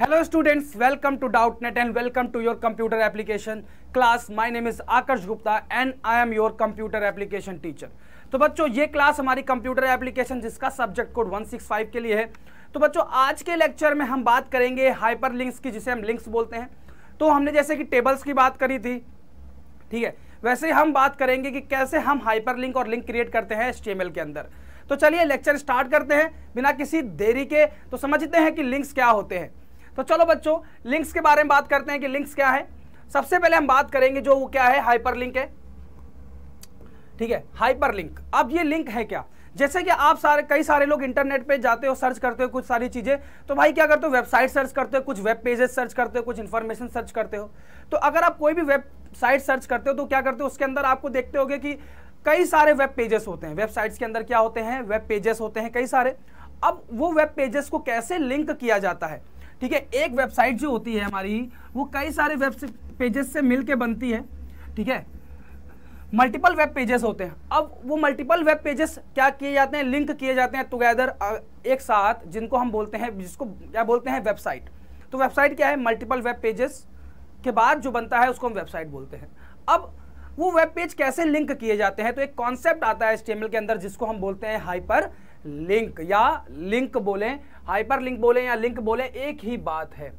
hello students welcome to Doubtnut and welcome to your computer application class my name is Aakarsh Gupta and I am your computer application teacher तो बच्चों ये class हमारी computer application जिसका subject code 165 के लिए है तो बच्चों आज के लेक्चर में हम बात करेंगे हाइपर लिंक्स की जिसे हम लिंक्स बोलते हैं तो हमने जैसे कि टेबल्स की बात करी थी ठीक है वैसे हम बात करेंगे कि कैसे हम हाइपर लिंक और लिंक क्रिएट करते हैं एच के अंदर तो चलिए लेक्चर स्टार्ट करते हैं बिना किसी देरी के तो समझते हैं कि लिंक्स क्या होते हैं तो चलो बच्चों लिंक्स के बारे में बात करते हैं कि लिंक्स क्या है सबसे पहले हम बात करेंगे जो वो क्या है हाइपर लिंक है ठीक है हाइपर लिंक अब ये लिंक है क्या जैसे कि आप सारे कई सारे लोग इंटरनेट पे जाते हो सर्च करते हो कुछ सारी चीज़ें तो भाई क्या करते हो वेबसाइट सर्च करते हो कुछ वेब पेजेस सर्च करते हो कुछ इन्फॉर्मेशन सर्च करते हो तो अगर आप कोई भी वेबसाइट सर्च करते हो तो क्या करते हो उसके अंदर आपको देखते होगे कि कई सारे वेब पेजेस होते हैं वेबसाइट्स के अंदर क्या होते हैं वेब पेजेस होते हैं कई सारे अब वो वेब पेजेस को कैसे लिंक किया जाता है ठीक है एक वेबसाइट जो होती है हमारी वो कई सारे वेब पेजेस से मिलकर बनती है ठीक है मल्टीपल वेब पेजेस होते हैं अब वो मल्टीपल वेब पेजेस क्या किए जाते हैं लिंक किए जाते हैं टुगेदर एक साथ जिनको हम बोलते हैं जिसको क्या बोलते हैं वेबसाइट तो वेबसाइट क्या है मल्टीपल वेब पेजेस के बाद जो बनता है उसको हम वेबसाइट बोलते हैं अब वो वेब पेज कैसे लिंक किए जाते हैं तो एक कॉन्सेप्ट आता है स्टेमल के अंदर जिसको हम बोलते हैं हाइपर लिंक या लिंक बोले हाइपर लिंक बोले या लिंक बोले एक ही बात है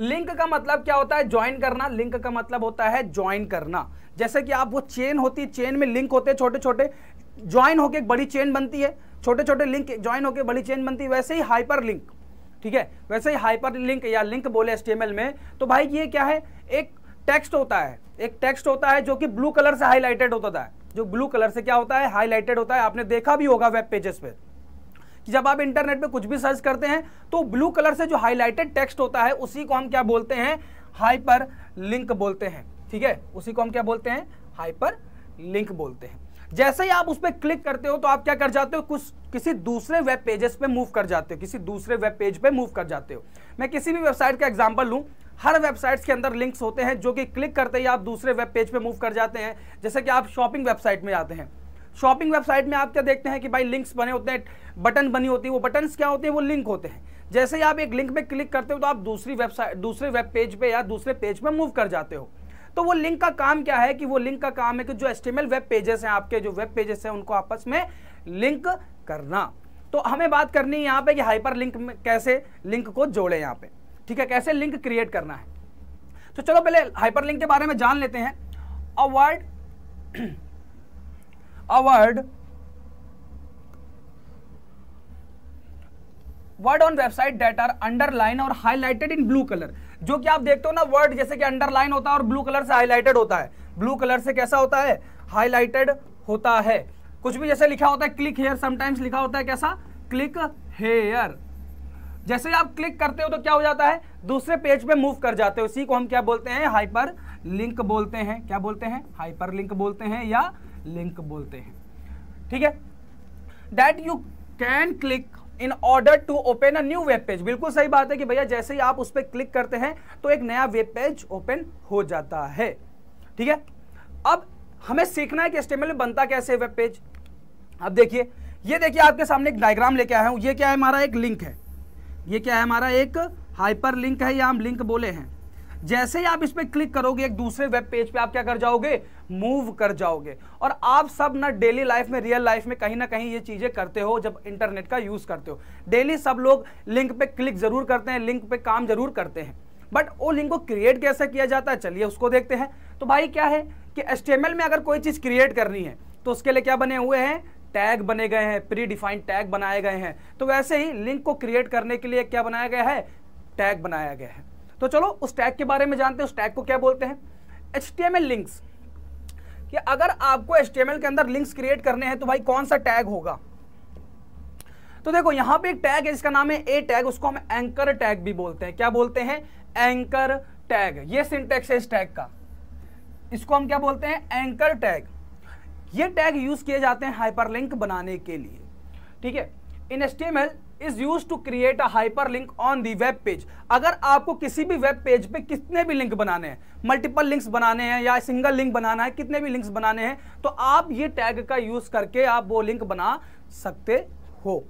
लिंक का मतलब क्या होता है ज्वाइन करना लिंक का मतलब होता है ज्वाइन करना जैसे कि आप वो चेन होती है चेन में लिंक होते हैं छोटे छोटे ज्वाइन होकर एक बड़ी चेन बनती है छोटे छोटे लिंक ज्वाइन होकर बड़ी चेन बनती है वैसे ही हाइपर लिंक ठीक है वैसे ही हाइपर लिंक या लिंक बोले एस में तो भाई ये क्या है एक टेक्स्ट होता है एक टेक्स्ट होता है जो कि ब्लू कलर से हाईलाइटेड होता था जो ब्लू कलर से क्या होता है हाईलाइटेड होता है आपने देखा भी होगा वेब पेजेस पे कि जब आप इंटरनेट पे कुछ भी सर्च करते हैं तो ब्लू कलर से जो हाईलाइटेड टेक्स्ट होता है उसी को हम क्या बोलते हैं हाइपर लिंक बोलते हैं ठीक है उसी को हम क्या बोलते हैं हाइपर लिंक बोलते हैं जैसे ही आप उस पर क्लिक करते हो तो आप क्या कर जाते हो कुछ किसी दूसरे वेब पेजेस पे मूव कर जाते हो किसी दूसरे वेब पेज पे मूव कर जाते हो मैं किसी भी वेबसाइट का एग्जांपल लूँ हर वेबसाइट्स के अंदर लिंक्स होते हैं जो कि क्लिक करते ही आप दूसरे वेब पेज पे मूव कर जाते हैं जैसे कि आप शॉपिंग वेबसाइट में आते हैं शॉपिंग वेबसाइट में आप क्या देखते हैं कि भाई लिंक्स बने होते हैं बटन बनी होती है वो बटन्स क्या होते हैं वो लिंक होते हैं जैसे ही आप एक लिंक पर क्लिक करते हो तो आप दूसरी वेबसाइट दूसरे वेब पेज पर या दूसरे पेज पर मूव कर जाते हो तो वो लिंक का काम क्या है कि वो लिंक का काम है कि जो एस्टिमेल वेब पेजेस हैं आपके जो वेब पेजेस हैं उनको आपस में लिंक करना तो हमें बात करनी है यहाँ पे कि हाइपर लिंक कैसे लिंक को जोड़े यहाँ पे ठीक है कैसे लिंक क्रिएट करना है तो चलो पहले हाइपर लिंक के बारे में जान लेते हैं a word a word word on website that are underline और हाईलाइटेड इन ब्लू कलर जो कि आप देखते हो ना वर्ड जैसे कि अंडरलाइन होता है और ब्लू कलर से हाईलाइटेड होता है ब्लू कलर से कैसा होता है हाईलाइटेड होता है कुछ भी जैसे लिखा होता है क्लिक हेयर समटाइम्स लिखा होता है कैसा क्लिक हेयर जैसे आप क्लिक करते हो तो क्या हो जाता है दूसरे पेज पे मूव कर जाते हो इसी को हम क्या बोलते हैं हाइपर लिंक बोलते हैं क्या बोलते हैं हाइपर लिंक बोलते हैं या लिंक बोलते हैं ठीक है that you can click in order to open a new web page बिल्कुल सही बात है कि भैया जैसे ही आप उस पर क्लिक करते हैं तो एक नया वेब पेज ओपन हो जाता है ठीक है अब हमें सीखना है कि एस्टेमल में बनता कैसे वेब पेज अब देखिए ये देखिए आपके सामने एक डायग्राम लेके आया हूं ये क्या है हमारा एक लिंक है ये क्या है हमारा एक हाइपर लिंक है या हम लिंक बोले हैं जैसे ही आप इस पर क्लिक करोगे एक दूसरे वेब पेज पे आप क्या कर जाओगे मूव कर जाओगे और आप सब ना डेली लाइफ में रियल लाइफ में कहीं ना कहीं ये चीज़ें करते हो जब इंटरनेट का यूज़ करते हो डेली सब लोग लिंक पे क्लिक ज़रूर करते हैं लिंक पे काम ज़रूर करते हैं बट वो लिंक को क्रिएट कैसे किया जाता है चलिए उसको देखते हैं तो भाई क्या है कि एस में अगर कोई चीज़ क्रिएट करनी है तो उसके लिए क्या बने हुए हैं टैग बने गए हैं प्री डिफाइंड टैग बनाए गए हैं तो वैसे ही लिंक को क्रिएट करने के लिए क्या बनाया गया है टैग बनाया गया है तो चलो उस टैग के बारे में जानते हैं उस टैग को क्या बोलते हैं एच लिंक्स कि अगर आपको एच के अंदर लिंक्स क्रिएट करने हैं तो भाई कौन सा टैग होगा तो देखो यहां पे एक टैग है जिसका नाम है ए टैग उसको हम एंकर टैग भी बोलते हैं क्या बोलते हैं एंकर टैग ये सिंटेक्स है इस टैग का इसको हम क्या बोलते हैं एंकर टैग ये टैग यूज किए जाते हैं हाइपरलिंक बनाने के लिए ठीक है in H T M L is use to create a hyper link on the web page अगर आपको किसी भी वेब पेज पे कितने भी लिंक बनाने हैं मल्टीपल लिंक्स बनाने हैं या सिंगल लिंक बनाना है कितने भी लिंक्स बनाने हैं तो आप ये टैग का यूज करके आप वो लिंक बना सकते हो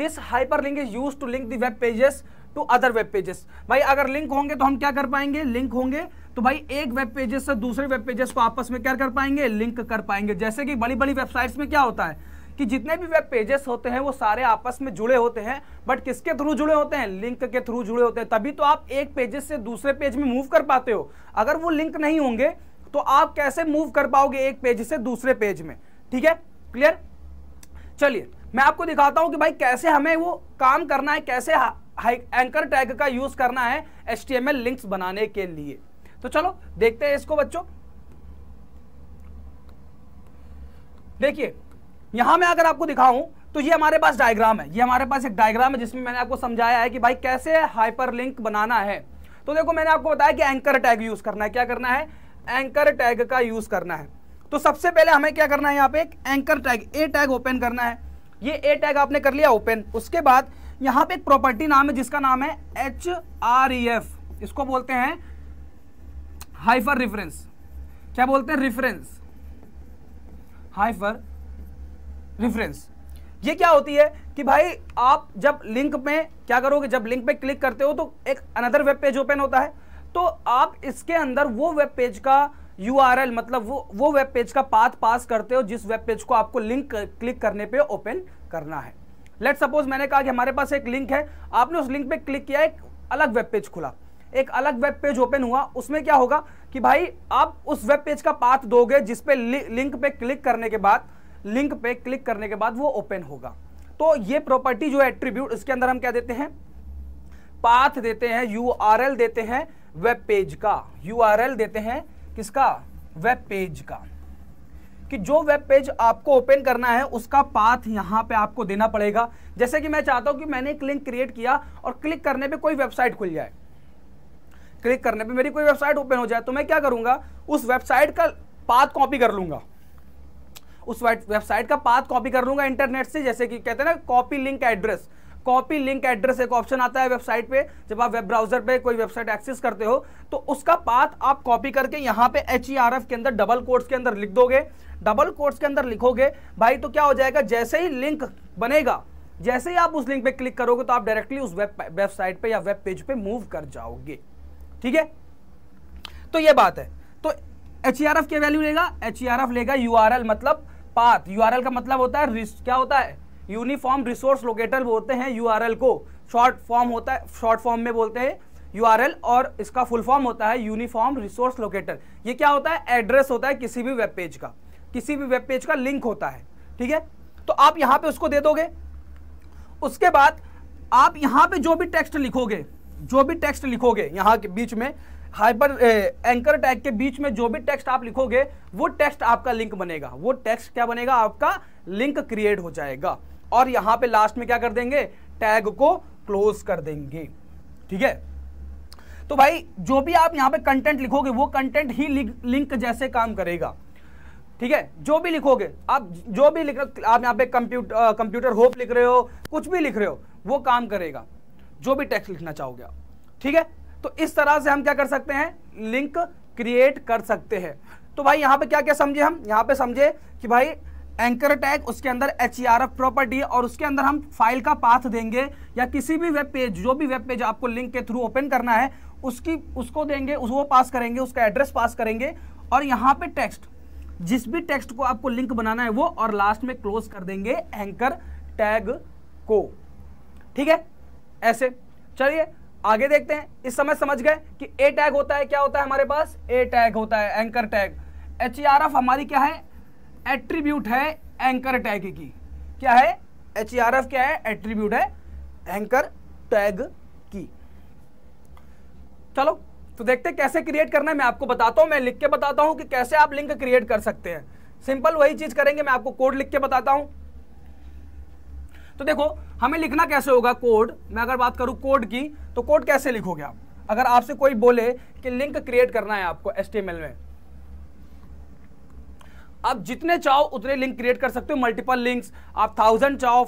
this hyper link is use to link the web pages to other web pages भाई अगर लिंक होंगे तो हम क्या कर पाएंगे लिंक होंगे तो भाई एक वेब पेजेस से दूसरे वेब पेजेस को आपस में क्या कर पाएंगे लिंक कर पाएंगे जैसे कि बड़ी बड़ी वेबसाइट्स में क्या होता है कि जितने भी वेब पेजेस होते हैं वो सारे आपस में जुड़े होते हैं बट किसके थ्रू जुड़े होते हैं लिंक के थ्रू जुड़े होते हैं तभी तो आप एक पेजेस से दूसरे पेज में मूव कर पाते हो अगर वो लिंक नहीं होंगे तो आप कैसे मूव कर पाओगे एक पेज से दूसरे पेज में ठीक है क्लियर चलिए मैं आपको दिखाता हूं कि भाई कैसे हमें वो काम करना है कैसे एंकर टैग का यूज करना है एच लिंक्स बनाने के लिए तो चलो देखते हैं इसको बच्चों देखिए यहां मैं अगर आपको दिखाऊं तो ये हमारे पास डायग्राम है ये हमारे पास एक डायग्राम है जिसमें मैंने आपको समझाया है कि भाई कैसे हाइपरलिंक बनाना है तो देखो मैंने आपको बताया कि एंकर टैग यूज करना है क्या करना है एंकर टैग का यूज करना है तो सबसे पहले हमें क्या करना है यहाँ पे एक anchor tag A tag open करना है ये ए टैग आपने कर लिया ओपन उसके बाद यहाँ पे एक प्रॉपर्टी नाम है जिसका नाम है एच आर ई एफ इसको बोलते हैं हाइफर रिफरेंस क्या बोलते हैं रिफरेंस हाइफर रिफरेंस ये क्या होती है कि भाई आप जब लिंक में क्या करोगे जब लिंक पे क्लिक करते हो तो एक अनदर वेब पेज ओपन होता है तो आप इसके अंदर वो वेब पेज का यू मतलब वो वो वेब पेज का पाथ पास करते हो जिस वेब पेज को आपको लिंक क्लिक करने पे ओपन करना है लेट सपोज मैंने कहा कि हमारे पास एक लिंक है आपने उस लिंक पे क्लिक किया एक अलग वेब पेज खुला एक अलग वेब पेज ओपन हुआ उसमें क्या होगा कि भाई आप उस वेब पेज का पाथ दोगे जिसपे लि, लिंक पे क्लिक करने के बाद लिंक पे क्लिक करने के बाद वो ओपन होगा तो ये प्रॉपर्टी जो एट्रीब्यूट इसके अंदर हम क्या देते हैं पाथ देते हैं यू देते हैं वेब पेज का यू देते हैं किसका वेब पेज का कि जो वेब पेज आपको ओपन करना है उसका पाथ यहां पे आपको देना पड़ेगा जैसे कि मैं चाहता हूं कि मैंने एक लिंक क्रिएट किया और क्लिक करने पे कोई वेबसाइट खुल जाए क्लिक करने पे मेरी कोई वेबसाइट ओपन हो जाए तो मैं क्या करूंगा उस वेबसाइट का पाथ कॉपी कर लूंगा उस वेबसाइट का पाथ कॉपी कर लूंगा इंटरनेट से जैसे कि कहते हैं ना copy link address copy link address एक ऑप्शन आता है वेबसाइट पे जब आप वेब ब्राउजर पे कोई वेबसाइट एक्सेस करते हो तो उसका पाथ आप कॉपी करके यहाँ पे एच ई आर एफ के अंदर डबल कोर्ट्स के अंदर लिख दोगे डबल कोर्ट्स के अंदर लिखोगे भाई तो क्या हो जाएगा जैसे ही लिंक बनेगा जैसे ही आप उस लिंक पे क्लिक करोगे तो आप डायरेक्टली उस वेब वेबसाइट पे या वेब पेज पे मूव कर जाओगे ठीक है तो ये बात है तो एच ई आर एफ क्या वैल्यू लेगा एच ई आर एफ लेगा यू आर एल मतलब पाथ यू आर एल का मतलब होता है क्या होता है यूनिफॉर्म रिसोर्स लोकेटर बोलते हैं यू आर एल को शॉर्ट फॉर्म होता है शॉर्ट फॉर्म में बोलते हैं यू आर एल और इसका फुल फॉर्म होता है यूनिफॉर्म रिसोर्स लोकेटर ये क्या होता है एड्रेस होता है किसी भी वेब पेज का किसी भी वेब पेज का लिंक होता है ठीक है तो आप यहां पे उसको दे दोगे उसके बाद आप यहां पे जो भी टेक्स्ट लिखोगे जो भी टेक्स्ट लिखोगे यहाँ के बीच में हाइपर एंकर टैग के बीच में जो भी टेक्स्ट आप लिखोगे वो टेक्स्ट आपका लिंक बनेगा वो टेक्स्ट क्या बनेगा आपका लिंक क्रिएट हो जाएगा और यहां पे लास्ट में क्या कर देंगे टैग को क्लोज कर देंगे ठीक है तो भाई जो भी आप यहां पे कंटेंट लिखोगे वो कंटेंट ही लिंक जैसे काम करेगा ठीक है जो भी लिखोगे आप जो भी लिख आप यहां पर कंप्यूटर कंप्यूटर होप लिख रहे हो कुछ भी लिख रहे हो वो काम करेगा जो भी टेक्स्ट लिखना चाहोगे ठीक है तो इस तरह से हम क्या कर सकते हैं लिंक क्रिएट कर सकते हैं तो भाई यहाँ पे क्या क्या समझे हम यहाँ पे समझे कि भाई एंकर टैग उसके अंदर एच प्रॉपर्टी e और उसके अंदर हम फाइल का पाथ देंगे या किसी भी वेब पेज जो भी वेब पेज आपको लिंक के थ्रू ओपन करना है उसकी उसको देंगे उस वो पास करेंगे उसका एड्रेस पास करेंगे और यहाँ पे टेक्स्ट जिस भी टेक्स्ट को आपको लिंक बनाना है वो और लास्ट में क्लोज कर देंगे एंकर टैग को ठीक है ऐसे चलिए आगे देखते हैं इस समय समझ गए कि ए टैग होता है क्या होता है हमारे पास ए टैग होता है anchor tag H E R F हमारी क्या है एट्रीब्यूट है एंकर टैग की क्या है एच ई आर एफ क्या है एट्रीब्यूट है एंकर टैग की चलो तो देखते हैं कैसे क्रिएट करना है मैं आपको बताता हूं मैं लिख के बताता हूं कि कैसे आप लिंक क्रिएट कर सकते हैं सिंपल वही चीज करेंगे मैं आपको कोड लिख के बताता हूं तो देखो हमें लिखना कैसे होगा कोड मैं अगर बात करूँ कोड की तो कोड कैसे लिखोगे आप अगर आपसे कोई बोले कि लिंक क्रिएट करना है आपको एस में आप जितने चाहो उतने लिंक क्रिएट कर सकते हो मल्टीपल लिंक्स आप थाउजेंड चाहो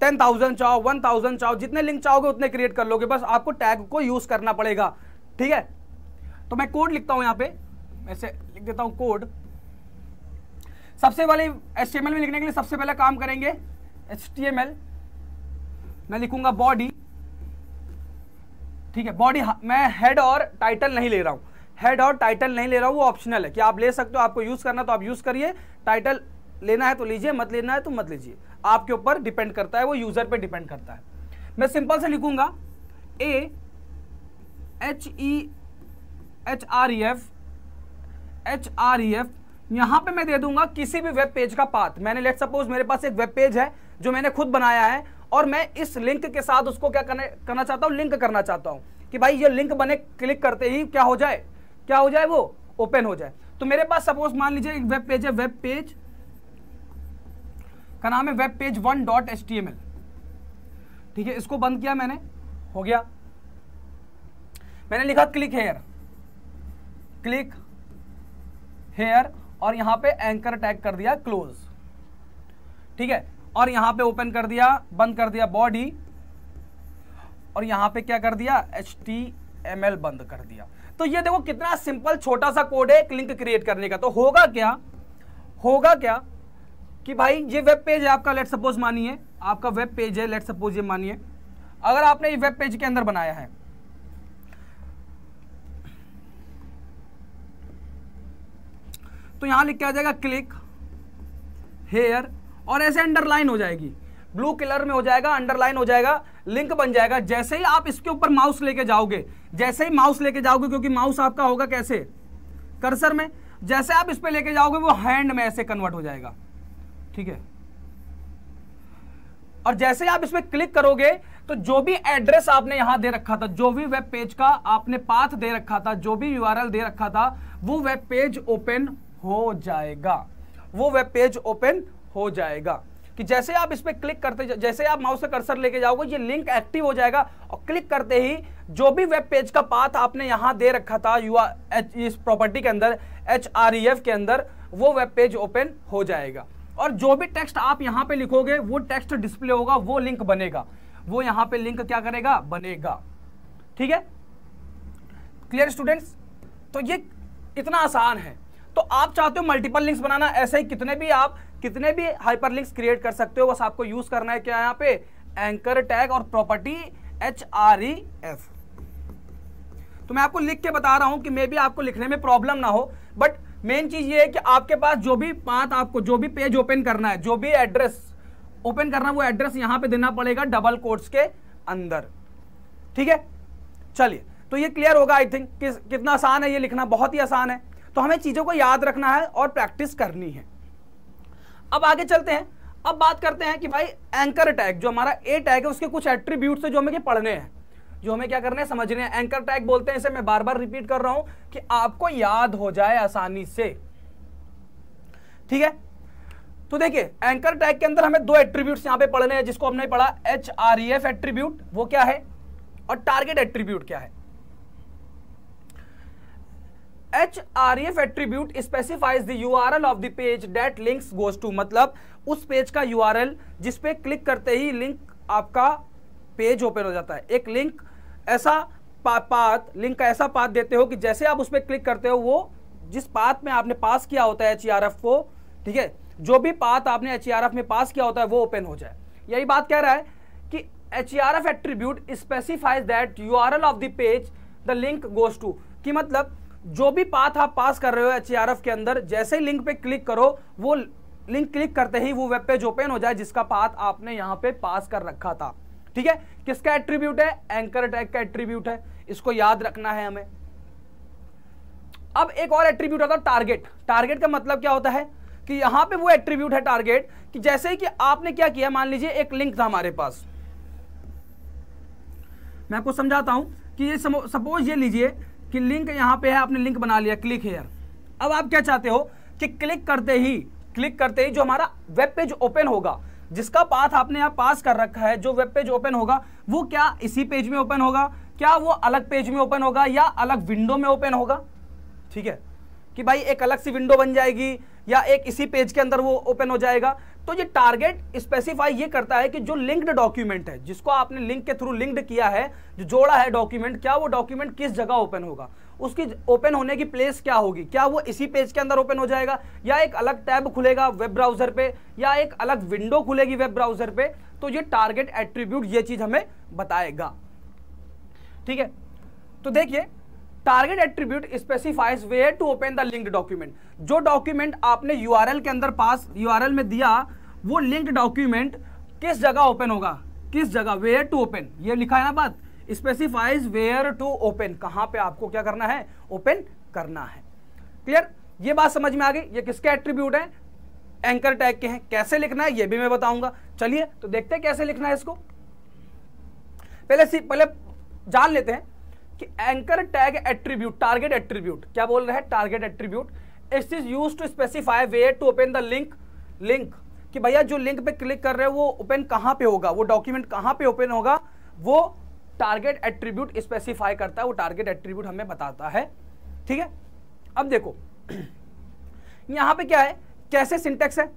टेन थाउजेंड चाहो वन थाउजेंड चाहो जितने लिंक चाहोगे उतने क्रिएट कर लोगे बस आपको टैग को यूज करना पड़ेगा ठीक है तो मैं कोड लिखता हूं यहां पे ऐसे लिख देता हूं कोड सबसे पहले एस में लिखने के लिए सबसे पहले काम करेंगे एच टी एम एल मैं लिखूंगा बॉडी ठीक है बॉडी मैं हेड और टाइटल नहीं ले रहा हूं हेड और टाइटल नहीं ले रहा हूं वो ऑप्शनल है कि आप ले सकते हो आपको यूज़ करना तो आप यूज़ करिए टाइटल लेना है तो लीजिए मत लेना है तो मत लीजिए आपके ऊपर डिपेंड करता है वो यूज़र पे डिपेंड करता है मैं सिंपल से लिखूंगा A H E H R E F H R E F यहां पे मैं दे दूंगा किसी भी वेब पेज का पाथ मैंने लेट सपोज मेरे पास एक वेब पेज है जो मैंने खुद बनाया है और मैं इस लिंक के साथ उसको क्या करने, करना चाहता हूँ लिंक करना चाहता हूँ कि भाई ये लिंक बने क्लिक करते ही क्या हो जाए क्या हो जाए वो ओपन हो जाए तो मेरे पास सपोज मान लीजिए एक वेब पेज है वेब पेज का नाम है web page one dot H T M L ठीक है इसको बंद किया मैंने हो गया मैंने लिखा क्लिक हेयर क्लिक हेयर और यहां पे एंकर टैग कर दिया क्लोज ठीक है और यहां पे ओपन कर दिया बंद कर दिया बॉडी और यहां पे क्या कर दिया एच टी एम एल बंद कर दिया तो ये देखो कितना सिंपल छोटा सा कोड है एक लिंक क्रिएट करने का तो होगा क्या होगा क्या कि भाई ये वेब पेज है आपका लेट सपोज मानिए आपका वेब पेज है लेट सपोज ये मानिए अगर आपने ये वेब पेज के अंदर बनाया है तो यहां लिख के आ जाएगा क्लिक हेयर और ऐसे अंडरलाइन हो जाएगी ब्लू कलर में हो जाएगा अंडरलाइन हो जाएगा लिंक बन जाएगा जैसे ही आप इसके ऊपर माउस लेके जाओगे जैसे ही माउस लेके जाओगे क्योंकि माउस आपका होगा कैसे कर्सर में जैसे आप इस पर लेके जाओगे वो हैंड में ऐसे कन्वर्ट हो जाएगा ठीक है और जैसे ही आप इसमें क्लिक करोगे तो जो भी एड्रेस आपने यहां दे रखा था जो भी वेब पेज का आपने पाथ दे रखा था जो भी यूआरएल दे रखा था वो वेब पेज ओपन हो जाएगा वो वेब पेज ओपन हो जाएगा कि जैसे आप इस पर क्लिक करते जैसे आप माउस से कर्सर लेके जाओगे ये लिंक एक्टिव हो जाएगा और क्लिक करते ही जो भी वेब पेज का पाथ आपने यहाँ दे रखा था यू एच इस प्रॉपर्टी के अंदर एच आर ई एफ के अंदर वो वेब पेज ओपन हो जाएगा और जो भी टेक्स्ट आप यहाँ पे लिखोगे वो टेक्स्ट डिस्प्ले होगा वो लिंक बनेगा वो यहाँ पे लिंक क्या करेगा बनेगा ठीक है क्लियर स्टूडेंट्स तो ये इतना आसान है तो आप चाहते हो मल्टीपल लिंक्स बनाना ऐसे ही कितने भी आप कितने भी हाइपर क्रिएट कर सकते हो बस आपको यूज करना है क्या यहाँ पे एंकर टैग और property H R E F तो मैं आपको लिख के बता रहा हूं कि मे भी आपको लिखने में प्रॉब्लम ना हो बट मेन चीज ये है कि आपके पास जो भी पाथ आपको जो भी पेज ओपन करना है जो भी एड्रेस ओपन करना है वो एड्रेस यहां पे देना पड़ेगा डबल कोर्ट्स के अंदर ठीक है चलिए तो ये क्लियर होगा आई थिंक कि कितना आसान है ये लिखना बहुत ही आसान है तो हमें चीज़ों को याद रखना है और प्रैक्टिस करनी है अब आगे चलते हैं अब बात करते हैं कि भाई एंकर टैग जो हमारा ए टैग है उसके कुछ एट्रीब्यूट है जो हमें पढ़ने हैं जो हमें क्या करना है समझने हैं एंकर टैग बोलते हैं इसे मैं बार बार रिपीट कर रहा हूं कि आपको याद हो जाए आसानी से ठीक है तो देखिए एंकर टैग के अंदर हमें दो एट्रीब्यूट यहां पे पढ़ने हैं जिसको हमने पढ़ा H R E F attribute वो क्या है और टारगेट एट्रीब्यूट क्या है attribute specifies U R L of the page that links goes to मतलब उस पेज का यू आर एल जिसपे क्लिक करते ही लिंक आपका पेज ओपन हो जाता है एक लिंक ऐसा पाथ लिंक का ऐसा पाथ देते हो कि जैसे आप उस पर क्लिक करते हो वो जिस पाथ में आपने पास किया होता है एच आर एफ को ठीक है जो भी पाथ आपने एच आर एफ में पास किया होता है वो ओपन हो जाए यही बात कह रहा है कि H R F attribute specifies that U R L of the page the link goes to कि मतलब जो भी पाथ आप पास कर रहे हो एच के अंदर जैसे ही लिंक पे क्लिक करो वो लिंक क्लिक करते ही वो वेब पेज ओपन हो जाए जिसका पाथ आपने यहां पे पास कर रखा था ठीक है किसका एट्रीब्यूट है एंकर टैग का एट्रीब्यूट है इसको याद रखना है हमें अब एक और एट्रीब्यूट होता है टारगेट टारगेट का मतलब क्या होता है कि यहां पे वो एट्रीब्यूट है टारगेट कि जैसे कि आपने क्या किया मान लीजिए एक लिंक था हमारे पास मैं आपको समझाता हूं कि ये सपोज ये लीजिए कि लिंक यहाँ पे है आपने लिंक बना लिया क्लिक हेयर अब आप क्या चाहते हो कि क्लिक करते ही क्लिक करते ही जो हमारा वेब पेज ओपन होगा जिसका पाथ आपने यहाँ पास कर रखा है जो वेब पेज ओपन होगा वो क्या इसी पेज में ओपन होगा क्या वो अलग पेज में ओपन होगा या अलग विंडो में ओपन होगा ठीक है कि भाई एक अलग सी विंडो बन जाएगी या एक इसी पेज के अंदर वो ओपन हो जाएगा तो ये टारगेट स्पेसिफाई ये करता है कि जो लिंक्ड डॉक्यूमेंट है जिसको आपने लिंक के थ्रू लिंक्ड किया है जो जोड़ा है डॉक्यूमेंट क्या वो डॉक्यूमेंट किस जगह ओपन होगा उसकी ओपन होने की प्लेस क्या होगी क्या वो इसी पेज के अंदर ओपन हो जाएगा या एक अलग टैब खुलेगा वेब ब्राउजर पे या एक अलग विंडो खुलेगी वेब ब्राउजर पे तो ये टारगेट एट्रीब्यूट ये चीज हमें बताएगा ठीक है तो देखिए target attribute specifies way to open the link document जो डॉक्यूमेंट आपने यू के अंदर पास यू में दिया वो लिंक डॉक्यूमेंट किस जगह ओपन होगा किस जगह वेयर टू ओपन ये लिखा है ना बात स्पेसिफाइज वेयर टू ओपन कहां पे आपको क्या करना है ओपन करना है क्लियर ये बात समझ में आ गई ये किसके एट्रीब्यूट है एंकर टैग के हैं कैसे लिखना है ये भी मैं बताऊंगा चलिए तो देखते हैं कैसे लिखना है इसको पहले पहले जान लेते हैं anchor tag attribute target attribute क्या बोल रहे हैं target attribute it is use to specify way to open the link link कि भैया जो लिंक पे क्लिक कर रहे हो वो ओपन कहाँ पे होगा वो डॉक्यूमेंट कहाँ पे ओपन होगा वो टारगेट एट्रीब्यूट स्पेसिफाई करता है वो टारगेट एट्रीब्यूट हमें बताता है ठीक है अब देखो यहाँ पे क्या है कैसे सिंटेक्स है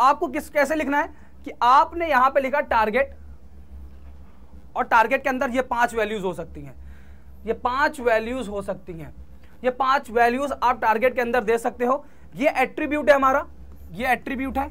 आपको किस कैसे लिखना है कि आपने यहाँ पे लिखा टारगेट और टारगेट के अंदर ये पांच वैल्यूज हो सकती हैं ये पांच वैल्यूज हो सकती हैं ये पांच वैल्यूज आप टारगेट के अंदर दे सकते हो ये एट्रीब्यूट है हमारा ये एट्रीब्यूट है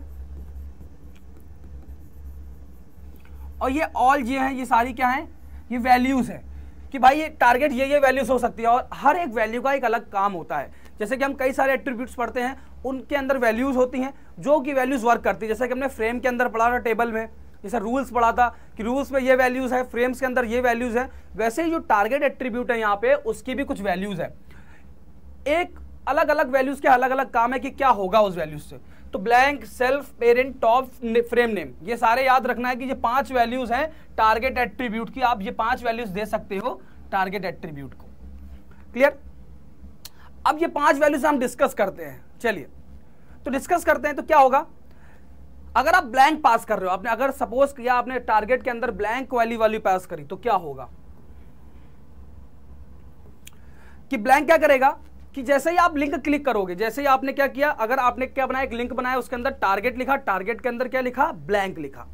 और ये ऑल ये हैं ये सारी क्या हैं ये वैल्यूज है कि भाई ये टारगेट ये ये वैल्यूज हो सकती है और हर एक वैल्यू का एक अलग काम होता है जैसे कि हम कई सारे एट्रीब्यूट पढ़ते हैं उनके अंदर वैल्यूज होती हैं जो कि वैल्यूज वर्क करती है जैसे कि हमने फ्रेम के अंदर पढ़ा था टेबल में जैसे रूल्स पढ़ा था कि रूल्स में ये वैल्यूज़ है फ्रेम्स के अंदर ये वैल्यूज़ है वैसे ही जो टारगेट एट्रीब्यूट है यहाँ पे उसकी भी कुछ वैल्यूज़ है एक अलग अलग वैल्यूज़ के अलग अलग काम है कि क्या होगा उस वैल्यूज से तो blank self parent top frame name ये सारे याद रखना है कि ये पांच वैल्यूज़ हैं टारगेट एट्रीब्यूट की आप ये पांच वैल्यूज़ दे सकते हो टारगेट एट्रीब्यूट को क्लियर अब ये पांच वैल्यूज हम डिस्कस करते हैं चलिए तो डिस्कस करते हैं तो क्या होगा अगर आप ब्लैंक पास कर रहे हो आपने अगर सपोज किया आपने टारगेट के अंदर ब्लैंक वाली वाली पास करी तो क्या होगा कि ब्लैंक क्या करेगा कि जैसे ही आप लिंक क्लिक करोगे जैसे ही आपने क्या किया अगर आपने क्या बनाया एक लिंक बनाया उसके अंदर टारगेट लिखा टारगेट के अंदर क्या लिखा ब्लैंक लिखा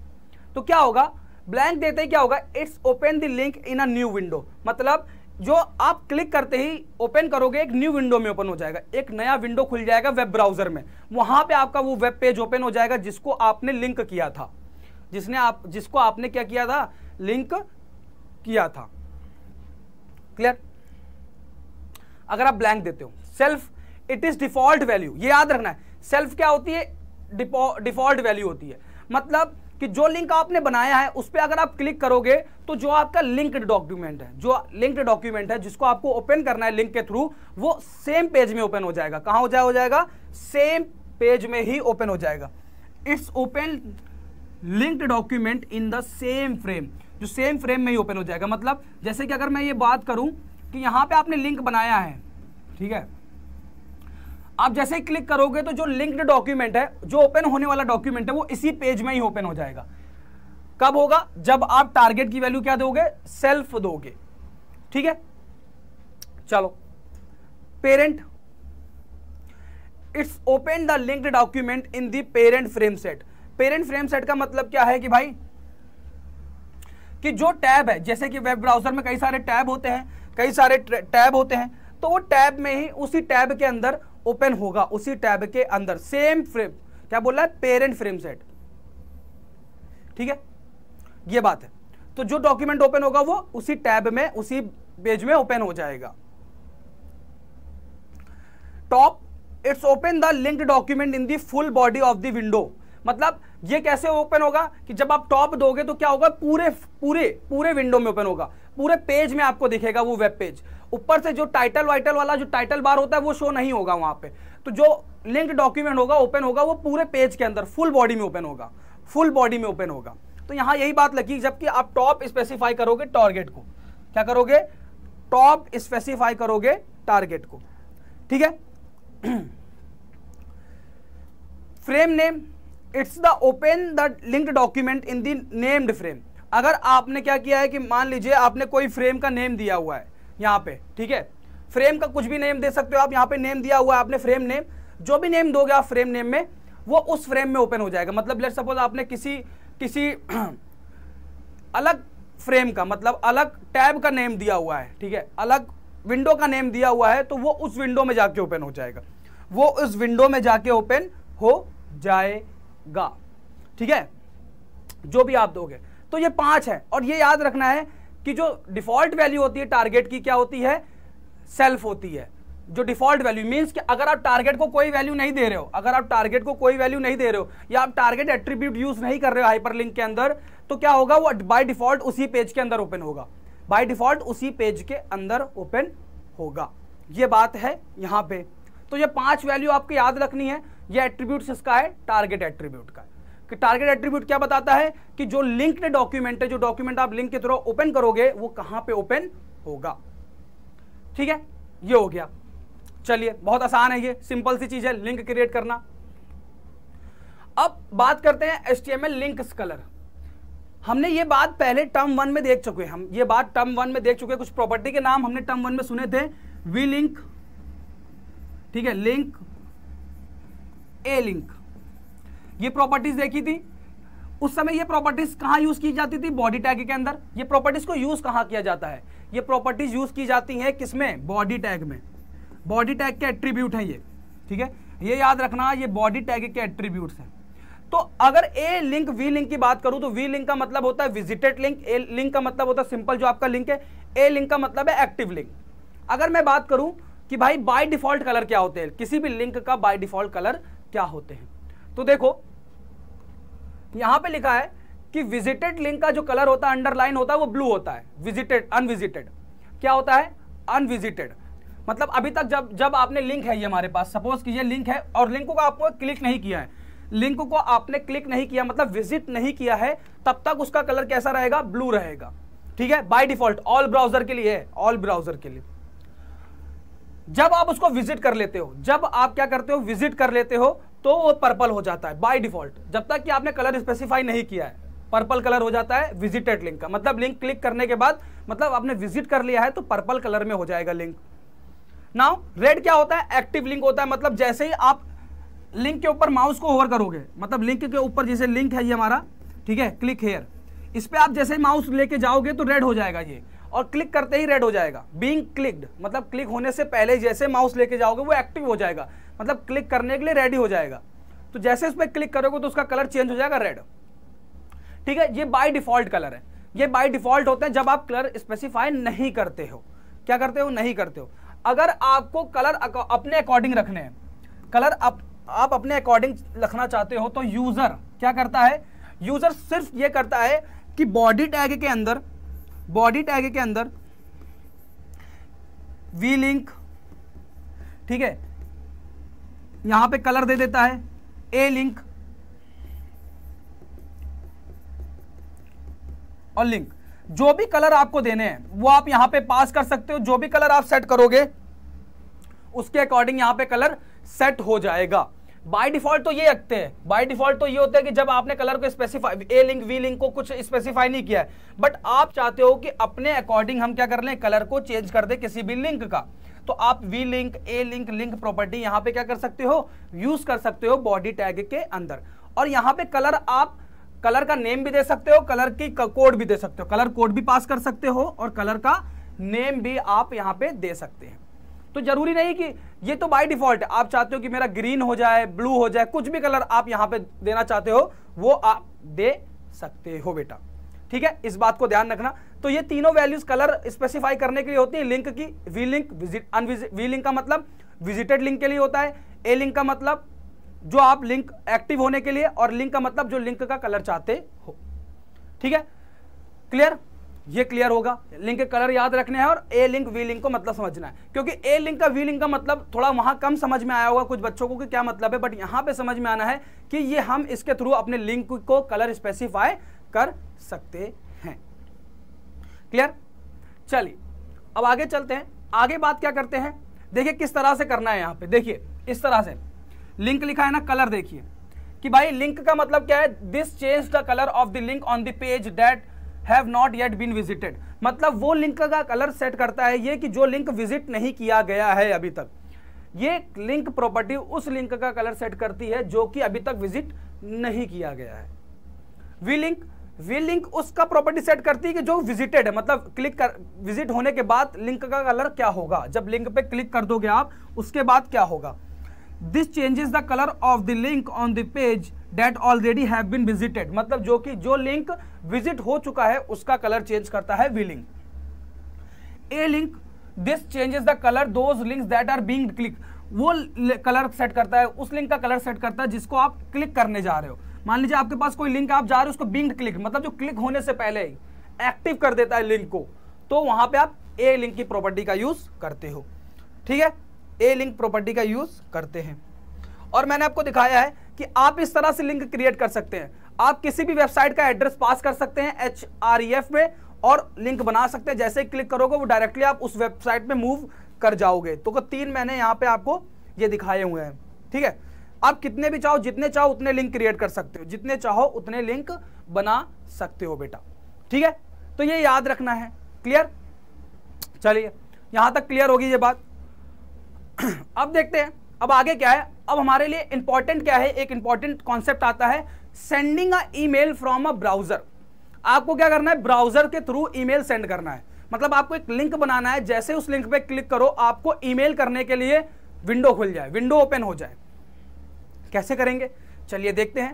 तो क्या होगा ब्लैंक देते ही क्या होगा it's open the link in a new window मतलब जो आप क्लिक करते ही ओपन करोगे एक न्यू विंडो में ओपन हो जाएगा एक नया विंडो खुल जाएगा वेब ब्राउजर में वहां पे आपका वो वेब पेज ओपन हो जाएगा जिसको आपने लिंक किया था जिसने आप जिसको आपने क्या किया था लिंक किया था क्लियर अगर आप ब्लैंक देते हो self it is default value ये याद रखना है सेल्फ क्या होती है डिफॉल्ट वैल्यू होती है मतलब कि जो लिंक आपने बनाया है उस पर अगर आप क्लिक करोगे तो जो आपका लिंक्ड डॉक्यूमेंट है जो लिंक्ड डॉक्यूमेंट है जिसको आपको ओपन करना है लिंक के थ्रू वो सेम पेज में ओपन हो जाएगा कहाँ हो जाए हो जाएगा सेम पेज में ही ओपन हो जाएगा it's open linked document in the same frame जो सेम फ्रेम में ही ओपन हो जाएगा मतलब जैसे कि अगर मैं ये बात करूं कि यहाँ पर आपने लिंक बनाया है ठीक है आप जैसे ही क्लिक करोगे तो जो लिंक्ड डॉक्यूमेंट है जो ओपन होने वाला डॉक्यूमेंट है वो इसी पेज में ही ओपन हो जाएगा कब होगा जब आप टारगेट की वैल्यू क्या दोगे सेल्फ दोगे ठीक है चलो parent it's open the linked document in the parent frame set parent frame set का मतलब क्या है कि भाई कि जो टैब है जैसे कि वेब ब्राउजर में कई सारे टैब होते हैं कई सारे टैब होते हैं तो वो टैब में ही उसी टैब के अंदर ओपन होगा उसी टैब के अंदर सेम फ्रेम क्या बोल रहा है पेरेंट फ्रेम सेट ठीक है ये बात है तो जो डॉक्यूमेंट ओपन होगा वो उसी टैब में उसी पेज में ओपन हो जाएगा top it's open the linked document in the full body of the window मतलब ये कैसे ओपन होगा कि जब आप टॉप दोगे तो क्या होगा पूरे पूरे पूरे विंडो में ओपन होगा पूरे पेज में आपको दिखेगा वो वेब पेज ऊपर से जो टाइटल वाइटल वाला जो टाइटल बार होता है वो शो नहीं होगा वहां पे तो जो लिंक डॉक्यूमेंट होगा ओपन होगा वो पूरे पेज के अंदर फुल बॉडी में ओपन होगा फुल बॉडी में ओपन होगा तो यहां यही बात लगी जबकि आप टॉप स्पेसिफाई करोगे टारगेट को क्या करोगे टॉप स्पेसिफाई करोगे टारगेट को ठीक है frame name it's the open the linked document in the named frame अगर आपने क्या किया है कि मान लीजिए आपने कोई फ्रेम का नेम दिया हुआ है यहाँ पे ठीक है फ्रेम का कुछ भी नेम दे सकते हो आप यहाँ पे नेम दिया हुआ है आपने फ्रेम नेम जो भी नेम दोगे आप फ्रेम नेम में वो उस फ्रेम में ओपन हो जाएगा मतलब लेट सपोज आपने किसी किसी अलग फ्रेम का मतलब अलग टैब का नेम दिया हुआ है ठीक है अलग विंडो का नेम दिया हुआ है तो वो उस विंडो में जाके ओपन हो जाएगा वो उस विंडो में जाके ओपन हो जाए गा ठीक है जो भी आप दोगे तो ये पांच है और ये याद रखना है कि जो डिफॉल्ट वैल्यू होती है टारगेट की क्या होती है सेल्फ होती है जो डिफॉल्ट वैल्यू मींस कि अगर आप टारगेट को कोई वैल्यू नहीं दे रहे हो अगर आप टारगेट को कोई वैल्यू नहीं दे रहे हो या आप टारगेट एट्रीब्यूट यूज नहीं कर रहे हो हाइपरलिंक के अंदर तो क्या होगा वो बाई डिफॉल्ट उसी पेज के अंदर ओपन होगा बाई डिफॉल्ट उसी पेज के अंदर ओपन होगा ये बात है यहां पर तो ये पांच वैल्यू आपको याद रखनी है ये एट्रीब्यूट इसका है टारगेट एट्रीब्यूट का कि टारगेट एट्रीब्यूट क्या बताता है कि जो लिंक्ड डॉक्यूमेंट है जो डॉक्यूमेंट आप लिंक के थ्रू ओपन करोगे वो कहां पे ओपन होगा ठीक है ये हो गया चलिए बहुत आसान है ये सिंपल सी चीज है लिंक क्रिएट करना अब बात करते हैं H T M L link colour हमने ये बात पहले टर्म वन में देख चुके हैं हम ये बात टर्म वन में देख चुके हैं कुछ प्रॉपर्टी के नाम हमने टर्म वन में सुने थे वी लिंक ठीक है लिंक ए लिंक ये प्रॉपर्टीज देखी थी उस समय ये प्रॉपर्टीज कहां यूज की जाती थी बॉडी टैग के अंदर ये प्रॉपर्टीज को यूज कहां किया जाता है ये प्रॉपर्टीज यूज की जाती है किसमें बॉडी टैग में बॉडी टैग के एट्रीब्यूट है ये ठीक है ये याद रखना ये बॉडी टैग के एट्रीब्यूट है तो अगर ए लिंक वी लिंक की बात करूं तो वी लिंक का मतलब होता है विजिटेड लिंक ए लिंक का मतलब होता है सिंपल जो आपका लिंक है ए लिंक का मतलब है एक्टिव लिंक अगर मैं बात करूं कि भाई बाय डिफॉल्ट कलर क्या होते हैं किसी भी लिंक का बाय डिफॉल्ट कलर क्या होते हैं तो देखो यहां पे लिखा है कि विजिटेड लिंक का जो कलर होता है अंडरलाइन होता है वो ब्लू होता है विजिटेड अनविजिटेड क्या होता है अनविजिटेड मतलब अभी तक जब जब आपने लिंक है ये हमारे पास सपोज कि ये लिंक है और लिंक को आपको क्लिक नहीं किया है लिंक को आपने क्लिक नहीं किया मतलब विजिट नहीं किया है तब तक उसका कलर कैसा रहेगा ब्लू रहेगा ठीक है बाय डिफॉल्ट ऑल ब्राउजर के लिए ऑल ब्राउजर के लिए जब आप उसको विजिट कर लेते हो जब आप क्या करते हो विजिट कर लेते हो तो वो पर्पल हो जाता है बाय डिफॉल्ट जब तक कि आपने कलर स्पेसिफाई नहीं किया है पर्पल कलर हो जाता है विजिटेड लिंक का मतलब लिंक क्लिक करने के बाद मतलब आपने विजिट कर लिया है तो पर्पल कलर में हो जाएगा लिंक नाउ रेड क्या होता है एक्टिव लिंक होता है मतलब जैसे ही आप लिंक के ऊपर माउस को ओवर करोगे मतलब लिंक के ऊपर जैसे लिंक है ये हमारा ठीक है क्लिक हेयर इस पर आप जैसे ही माउस लेके जाओगे तो रेड हो जाएगा ये और क्लिक करते ही रेड हो जाएगा बींग क्लिक्ड मतलब क्लिक होने से पहले जैसे माउस लेके जाओगे वो एक्टिव हो जाएगा मतलब क्लिक करने के लिए रेडी हो जाएगा तो जैसे उस पर क्लिक करोगे तो उसका कलर चेंज हो जाएगा रेड ठीक है ये बाय डिफॉल्ट कलर है ये बाय डिफॉल्ट होते हैं जब आप कलर स्पेसिफाई नहीं करते हो क्या करते हो नहीं करते हो अगर आपको कलर अपने अकॉर्डिंग रखने हैं कलर आप, आप अपने अकॉर्डिंग रखना चाहते हो तो यूजर क्या करता है यूजर सिर्फ ये करता है कि बॉडी टैग के अंदर बॉडी टैग के अंदर वी लिंक ठीक है यहां पे कलर दे देता है ए लिंक और लिंक जो भी कलर आपको देने हैं वो आप यहां पे पास कर सकते हो जो भी कलर आप सेट करोगे उसके अकॉर्डिंग यहां पे कलर सेट हो जाएगा बाय डिफॉल्ट तो ये रखते हैं बाय डिफॉल्ट तो ये होता है कि जब आपने कलर को specify A link V link को कुछ स्पेसिफाई नहीं किया है बट आप चाहते हो कि अपने अकॉर्डिंग हम क्या कर लें कलर को चेंज कर दें किसी भी लिंक का तो आप V link A link link property यहाँ पे क्या कर सकते हो यूज कर सकते हो बॉडी टैग के अंदर और यहाँ पे कलर आप कलर का नेम भी दे सकते हो कलर की कोड भी दे सकते हो कलर कोड भी पास कर सकते हो और कलर का नेम भी आप यहाँ पे दे सकते हैं तो जरूरी नहीं कि ये तो बाय डिफॉल्ट आप चाहते हो कि मेरा ग्रीन हो जाए ब्लू हो जाए कुछ भी कलर आप यहां पे देना चाहते हो वो आप दे सकते हो बेटा ठीक है इस बात को ध्यान रखना तो ये तीनों वैल्यूज कलर स्पेसिफाई करने के लिए होती है लिंक की V link visit unvisit V link का मतलब विजिटेड लिंक के लिए होता है ए लिंक का मतलब जो आप लिंक एक्टिव होने के लिए और लिंक का मतलब जो लिंक का कलर चाहते हो ठीक है क्लियर ये क्लियर होगा लिंक के कलर याद रखने हैं और ए लिंक वी लिंक को मतलब समझना है क्योंकि ए लिंक का वी लिंक का मतलब थोड़ा वहां कम समझ में आया होगा कुछ बच्चों को कि क्या मतलब है बट यहां पे समझ में आना है कि ये हम इसके थ्रू अपने लिंक को कलर स्पेसिफाई कर सकते हैं क्लियर चलिए अब आगे चलते हैं आगे बात क्या करते हैं देखिए किस तरह से करना है यहां पर देखिए इस तरह से लिंक लिखा है ना कलर देखिए कि भाई लिंक का मतलब क्या है this change the colour of the link on the page that have not yet been visited मतलब वो लिंक का कलर सेट करता है ये कि जो लिंक विजिट नहीं किया गया है अभी तक ये लिंक प्रॉपर्टी उस लिंक का कलर सेट करती है जो कि अभी तक विजिट नहीं किया गया है वी लिंक वी लिंक उसका प्रॉपर्टी सेट करती है कि जो विजिटेड है मतलब क्लिक कर विजिट होने के बाद लिंक का कलर क्या होगा जब लिंक पे क्लिक कर दोगे आप उसके बाद क्या होगा this changes the colour of the link on the page that already have been visited मतलब जो कि जो लिंक विजिट हो चुका है उसका कलर चेंज करता है V link A link this changes the colour those links that are being click वो कलर सेट करता है उस लिंक का कलर सेट करता है जिसको आप क्लिक करने जा रहे हो मान लीजिए आपके पास कोई लिंक आप जा रहे हो उसको बिंग क्लिक मतलब जो क्लिक होने से पहले ही एक्टिव कर देता है लिंक को तो वहां पे आप ए लिंक की प्रॉपर्टी का यूज करते हो ठीक है ए लिंक प्रॉपर्टी का यूज करते हैं और मैंने आपको दिखाया है कि आप इस तरह से लिंक क्रिएट कर सकते हैं आप किसी भी वेबसाइट का एड्रेस पास कर सकते हैं एच आर ई एफ में और लिंक बना सकते हैं जैसे क्लिक करोगे वो डायरेक्टली आप उस वेबसाइट में मूव कर जाओगे तो तीन मैंने यहाँ पे आपको ये दिखाए हुए हैं ठीक है आप कितने भी चाहो जितने चाहो उतने लिंक क्रिएट कर सकते हो जितने चाहो उतने लिंक बना सकते हो बेटा ठीक है तो ये याद रखना है क्लियर चलिए यहां तक क्लियर होगी ये बात अब देखते हैं अब आगे क्या है अब हमारे लिए इंपॉर्टेंट क्या है एक इंपॉर्टेंट कॉन्सेप्ट आता है sending a email from a browser आपको क्या करना है ब्राउजर के थ्रू ईमेल सेंड करना है मतलब आपको एक लिंक बनाना है जैसे उस लिंक पे क्लिक करो आपको ईमेल करने के लिए विंडो खुल जाए विंडो ओपन हो जाए कैसे करेंगे चलिए देखते हैं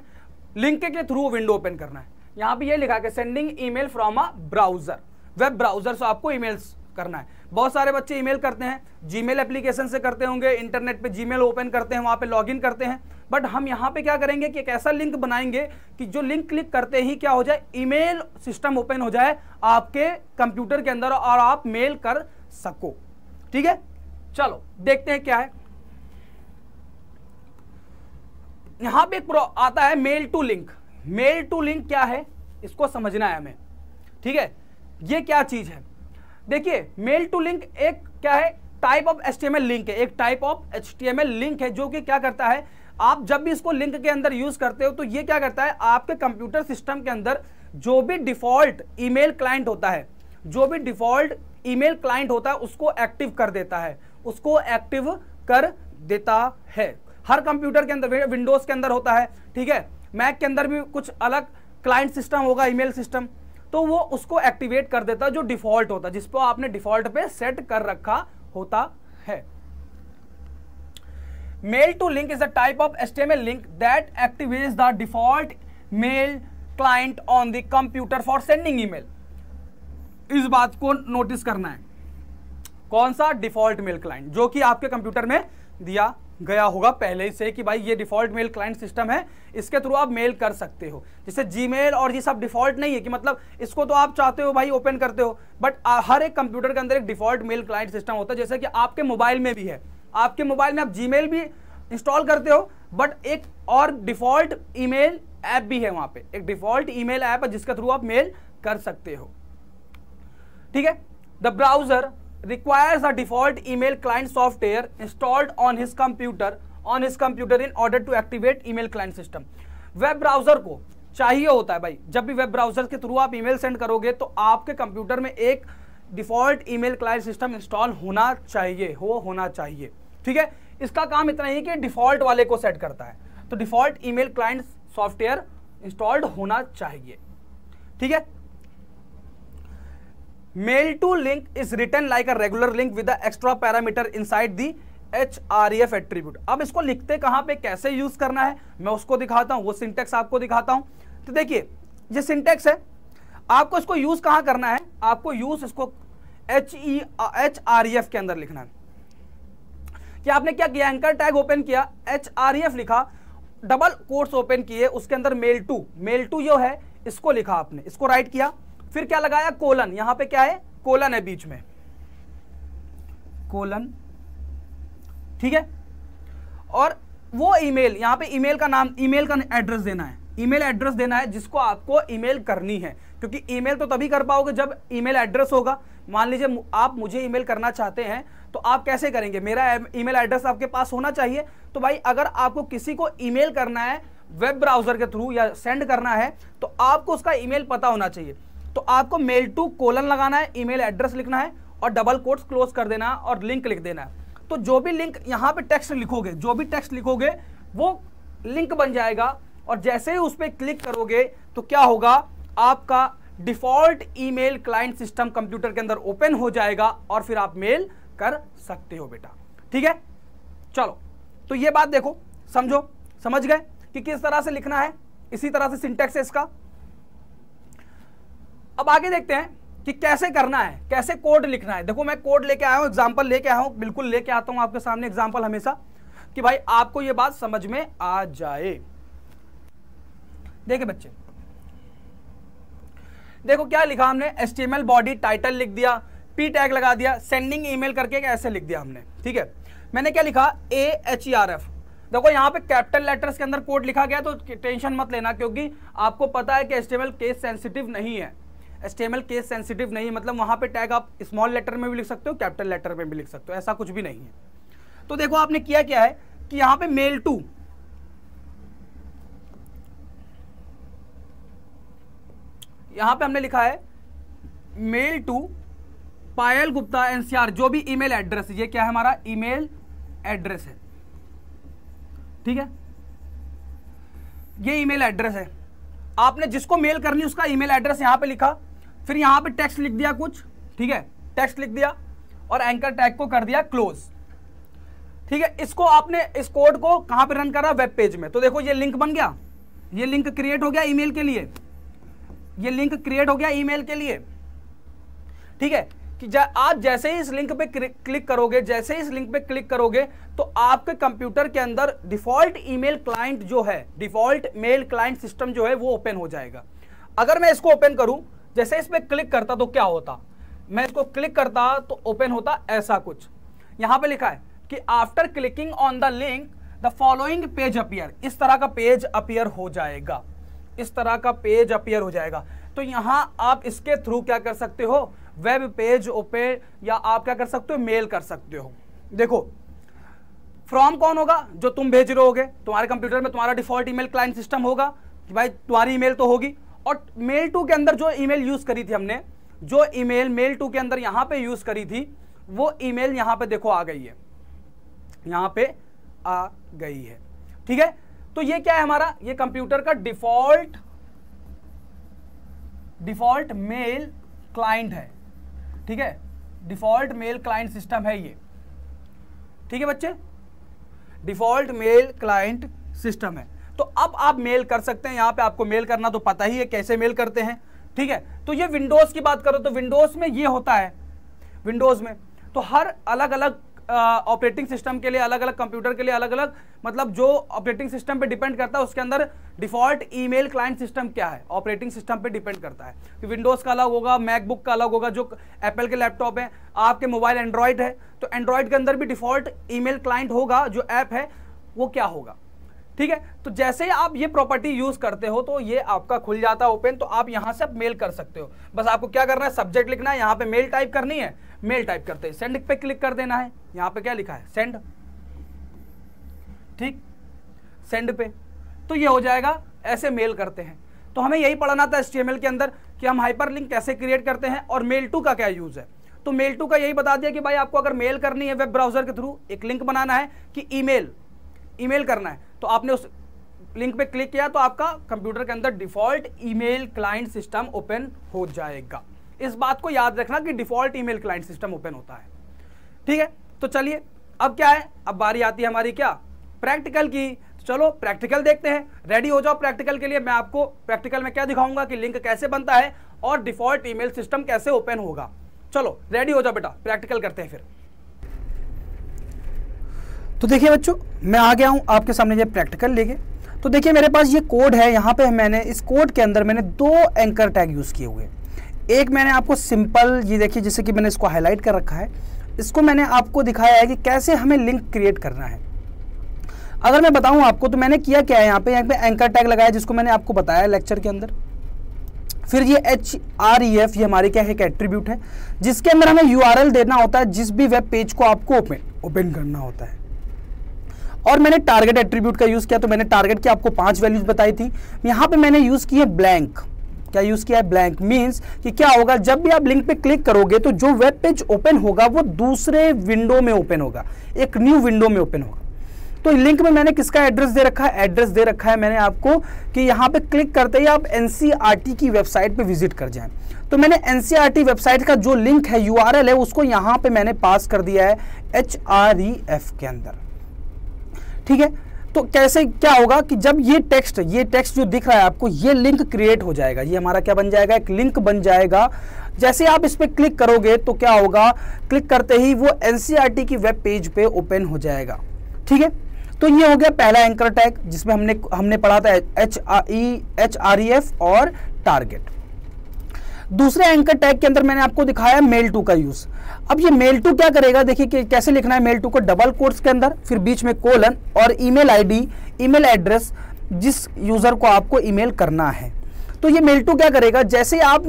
लिंक के थ्रू विंडो ओपन करना है यहां पर यह लिखा कि sending email from a browser web browser से आपको ईमेल्स करना है बहुत सारे बच्चे ईमेल करते हैं जीमेल एप्लीकेशन से करते होंगे इंटरनेट पे जीमेल ओपन करते हैं वहाँ पे लॉगिन करते हैं बट हम यहाँ पे क्या करेंगे कि एक ऐसा लिंक बनाएंगे कि जो लिंक क्लिक करते ही क्या हो जाए ईमेल सिस्टम ओपन हो जाए आपके कंप्यूटर के अंदर और आप मेल कर सको ठीक है चलो देखते हैं क्या है यहां पे एक आता है mail to link mail to link क्या है इसको समझना है हमें ठीक है ये क्या चीज है देखिए मेल टू लिंक एक क्या है टाइप ऑफ एच लिंक है एक टाइप ऑफ एच लिंक है जो कि क्या करता है आप जब भी इसको लिंक के अंदर यूज करते हो तो ये क्या करता है आपके कंप्यूटर सिस्टम के अंदर जो भी डिफॉल्ट ईमेल क्लाइंट होता है जो भी डिफॉल्ट ईमेल क्लाइंट होता है उसको एक्टिव कर देता है उसको एक्टिव कर देता है हर कंप्यूटर के अंदर विंडोज के अंदर होता है ठीक है मैक के अंदर भी कुछ अलग क्लाइंट सिस्टम होगा ईमेल सिस्टम तो वो उसको एक्टिवेट कर देता जो डिफॉल्ट होता जिसको आपने डिफॉल्ट पे सेट कर रखा होता है mail to link is a type of S link that activate the default mail client on the computer for sending email इस बात को नोटिस करना है कौन सा डिफॉल्ट मेल क्लाइंट जो कि आपके कंप्यूटर में दिया गया होगा पहले से कि भाई ये डिफॉल्ट मेल क्लाइंट सिस्टम है इसके थ्रू आप मेल कर सकते हो जैसे जी और ये सब डिफॉल्ट नहीं है कि मतलब इसको तो आप चाहते हो भाई ओपन करते हो बट हर एक कंप्यूटर के अंदर एक डिफॉल्ट मेल क्लाइंट सिस्टम होता है जैसे कि आपके मोबाइल में भी है आपके मोबाइल में आप जी भी इंस्टॉल करते हो बट एक और डिफॉल्ट ई ऐप भी है वहां पर एक डिफॉल्ट ई ऐप है जिसके थ्रू आप मेल कर सकते हो ठीक है the browser requires a default email client software installed on his computer on his computer in order to activate email client system web browser को चाहिए होता है भाई जब भी वेब ब्राउजर के थ्रू आप ईमेल सेंड करोगे तो आपके कंप्यूटर में एक default email client system install होना चाहिए हो होना चाहिए ठीक है इसका काम इतना ही कि डिफॉल्ट वाले को सेट करता है तो default email client software installed होना चाहिए ठीक है mail to link is written like a regular link with extra parameter inside the H R F attribute अब इसको लिखते कहां पे कैसे यूज करना है मैं उसको दिखाता हूं वो सिंटेक्स आपको दिखाता हूं तो देखिए ये सिंटेक्स है आपको इसको यूज कहां करना है आपको यूज इसको H E H R F के अंदर लिखना है कि आपने क्या किया एंकर टैग ओपन किया एच आर एफ लिखा डबल कोर्स ओपन किए उसके अंदर मेल टू मेल टू जो है इसको लिखा आपने इसको राइट किया फिर क्या लगाया कोलन यहां पे क्या है कोलन है बीच में कोलन ठीक है और वो ईमेल यहां पे ईमेल का नाम ईमेल का एड्रेस देना है ईमेल एड्रेस देना है जिसको आपको ईमेल करनी है क्योंकि ईमेल तो तभी कर पाओगे जब ईमेल एड्रेस होगा मान लीजिए आप मुझे ईमेल करना चाहते हैं तो आप कैसे करेंगे मेरा ईमेल एड्रेस आपके पास होना चाहिए तो भाई अगर आपको किसी को ईमेल करना है वेब ब्राउजर के थ्रू या सेंड करना है तो आपको उसका ईमेल पता होना चाहिए तो आपको मेल टू कोलन लगाना है ईमेल एड्रेस लिखना है और डबल कोट्स क्लोज कर देना और लिंक लिख देना है तो जो भी लिंक यहाँ पे टेक्स्ट लिखोगे जो भी टेक्स्ट लिखोगे वो लिंक बन जाएगा और जैसे ही उस पर क्लिक करोगे तो क्या होगा आपका default email client system computer के अंदर ओपन हो जाएगा और फिर आप मेल कर सकते हो बेटा ठीक है चलो तो ये बात देखो समझो समझ गए कि किस तरह से लिखना है इसी तरह से सिंटेक्स है इसका अब आगे देखते हैं कि कैसे करना है कैसे कोड लिखना है देखो मैं कोड लेके आया हूं एग्जाम्पल लेके आया हूं बिल्कुल लेके आता हूं आपके सामने एग्जाम्पल हमेशा कि भाई आपको यह बात समझ में आ जाए देखे बच्चे देखो क्या लिखा हमने एस्टिमल बॉडी टाइटल लिख दिया पी टैग लगा दिया सेंडिंग ईमेल करके ऐसे लिख दिया हमने ठीक है मैंने क्या लिखा A H E R F देखो यहां पे कैपिटल लेटर्स के अंदर कोड लिखा गया तो टेंशन मत लेना क्योंकि आपको पता है कि एस्टिमल केस सेंसिटिव नहीं है एस्टेमल केस सेंसिटिव नहीं है मतलब वहाँ पे टैग आप स्मॉल लेटर में भी लिख सकते हो कैपिटल लेटर में भी लिख सकते हो ऐसा कुछ भी नहीं है तो देखो आपने किया क्या है कि यहाँ पे मेल टू यहाँ पे हमने लिखा है mail to Payal Gupta NCR जो भी ईमेल एड्रेस ये क्या है हमारा ईमेल एड्रेस है ठीक है ये ईमेल एड्रेस है आपने जिसको मेल करनी उसका ईमेल एड्रेस यहां पे लिखा फिर यहां पे टेक्स्ट लिख दिया कुछ ठीक है टेक्स्ट लिख दिया और एंकर टैग को कर दिया क्लोज ठीक है इसको आपने इस कोड को कहां पे रन करा वेब पेज में तो देखो ये लिंक बन गया ये लिंक क्रिएट हो गया ईमेल के लिए ये लिंक क्रिएट हो गया ईमेल के लिए ठीक है कि आप जैसे ही इस लिंक पे क्लिक करोगे जैसे ही इस लिंक पे क्लिक करोगे तो आपके कंप्यूटर के अंदर डिफॉल्ट ईमेल क्लाइंट जो है डिफॉल्ट मेल क्लाइंट सिस्टम जो है वो ओपन हो जाएगा अगर मैं इसको ओपन करूं जैसे इस पर क्लिक करता तो क्या होता मैं इसको क्लिक करता तो ओपन होता ऐसा कुछ यहां पे लिखा है कि after clicking on the link the following page appear इस तरह का पेज अपियर हो जाएगा इस तरह का पेज अपियर हो जाएगा तो यहां आप इसके थ्रू क्या कर सकते हो वेब पेज ओपन या आप क्या कर सकते हो मेल कर सकते हो देखो फ्रॉम कौन होगा जो तुम भेज रहे होगे तुम्हारे कंप्यूटर में तुम्हारा डिफॉल्ट ईमेल क्लाइंट सिस्टम होगा कि भाई तुम्हारी ईमेल तो होगी और मेल टू के अंदर जो ईमेल यूज करी थी हमने जो ईमेल मेल टू के अंदर यहां पे यूज करी थी वो ईमेल यहां पे देखो आ गई है यहां पे आ गई है ठीक है तो ये क्या है हमारा ये कंप्यूटर का डिफॉल्ट डिफॉल्ट मेल क्लाइंट है ठीक है डिफॉल्ट मेल क्लाइंट सिस्टम है ये ठीक है बच्चे डिफॉल्ट मेल क्लाइंट सिस्टम है तो अब आप मेल कर सकते हैं यहां पे आपको मेल करना तो पता ही है कैसे मेल करते हैं ठीक है तो ये विंडोज की बात करो तो विंडोज में ये होता है विंडोज में तो हर अलग अलग ऑपरेटिंग सिस्टम के लिए अलग अलग कंप्यूटर के लिए अलग अलग मतलब जो ऑपरेटिंग सिस्टम पे डिपेंड करता है उसके अंदर डिफॉल्ट ईमेल क्लाइंट सिस्टम क्या है ऑपरेटिंग सिस्टम पे डिपेंड करता है कि तो विंडोज़ का अलग होगा मैकबुक का अलग होगा जो एप्पल के लैपटॉप है आपके मोबाइल एंड्रॉयड है तो एंड्रॉयड के अंदर भी डिफॉल्ट ई क्लाइंट होगा जो ऐप है वो क्या होगा ठीक है तो जैसे ही आप ये प्रॉपर्टी यूज करते हो तो ये आपका खुल जाता है ओपन तो आप यहां से आप मेल कर सकते हो बस आपको क्या करना है सब्जेक्ट लिखना है यहां पे मेल टाइप करनी है मेल टाइप करते हैं सेंड पे क्लिक कर देना है यहां पे क्या लिखा है सेंड ठीक सेंड पे तो ये हो जाएगा ऐसे मेल करते हैं तो हमें यही पढ़ना था एस के अंदर कि हम हाइपर कैसे क्रिएट करते हैं और मेल टू का क्या यूज है तो मेल टू का यही बता दिया कि भाई आपको अगर मेल करनी है वेब ब्राउजर के थ्रू एक लिंक बनाना है कि ईमेल ईमेल करना है तो आपने उस लिंक पे क्लिक किया तो आपका कंप्यूटर के अंदर default email client system open हो जाएगा इस बात को याद रखना कि default email client system open होता है ठीक है तो चलिए अब क्या है अब बारी आती है हमारी क्या प्रैक्टिकल की तो चलो प्रैक्टिकल देखते हैं रेडी हो जाओ प्रैक्टिकल के लिए मैं आपको प्रैक्टिकल में क्या दिखाऊंगा कि लिंक कैसे बनता है और डिफॉल्ट ईमेल सिस्टम कैसे ओपन होगा चलो रेडी हो जाओ बेटा प्रैक्टिकल करते हैं फिर तो देखिए बच्चों मैं आ गया हूँ आपके सामने ये प्रैक्टिकल लेके तो देखिए मेरे पास ये कोड है यहाँ पे मैंने इस कोड के अंदर मैंने दो एंकर टैग यूज़ किए हुए एक मैंने आपको सिंपल ये देखिए जैसे कि मैंने इसको हाईलाइट कर रखा है इसको मैंने आपको दिखाया है कि कैसे हमें लिंक क्रिएट करना है अगर मैं बताऊँ आपको तो मैंने किया क्या है यहाँ पे यहाँ पे एंकर टैग लगाया जिसको मैंने आपको बताया लेक्चर के अंदर फिर ये एच आर ई एफ ये हमारे क्या है एक एट्रीब्यूट है जिसके अंदर हमें यू आर एल देना होता है जिस भी वेब पेज को आपको ओपन ओपन करना होता है और मैंने टारगेट एट्रीब्यूट का यूज़ किया तो मैंने टारगेट की आपको पांच वैल्यूज बताई थी यहां पे मैंने यूज़ किया ब्लैंक क्या यूज़ किया है ब्लैंक मीन्स कि क्या होगा जब भी आप लिंक पे क्लिक करोगे तो जो वेब पेज ओपन होगा वो दूसरे विंडो में ओपन होगा एक न्यू विंडो में ओपन होगा तो लिंक में मैंने किसका एड्रेस दे रखा है एड्रेस दे रखा है मैंने आपको कि यहाँ पे क्लिक करते ही आप एनसीआरटी e की वेबसाइट पे विजिट कर जाएं तो मैंने एनसीआरटी वेबसाइट e का जो लिंक है यू है उसको यहाँ पे मैंने पास कर दिया है एच e के अंदर ठीक है तो कैसे क्या होगा कि जब ये टेक्स्ट ये टेक्स्ट जो दिख रहा है आपको ये लिंक क्रिएट हो जाएगा ये हमारा क्या बन जाएगा एक लिंक बन जाएगा जैसे आप इस पर क्लिक करोगे तो क्या होगा क्लिक करते ही वो एन e की वेब पेज पे ओपन हो जाएगा ठीक है तो ये हो गया पहला एंकर टैग जिसमें हमने हमने पढ़ा था H E H R E F और टारगेट दूसरे एंकर टैग के अंदर मैंने आपको दिखाया मेल टू का यूज अब ये मेल टू क्या करेगा देखिए कैसे लिखना है मेल टू को डबल कोर्स के अंदर फिर बीच में कोलन और ईमेल आईडी ईमेल एड्रेस जिस यूजर को आपको ईमेल करना है तो ये मेल टू क्या करेगा जैसे आप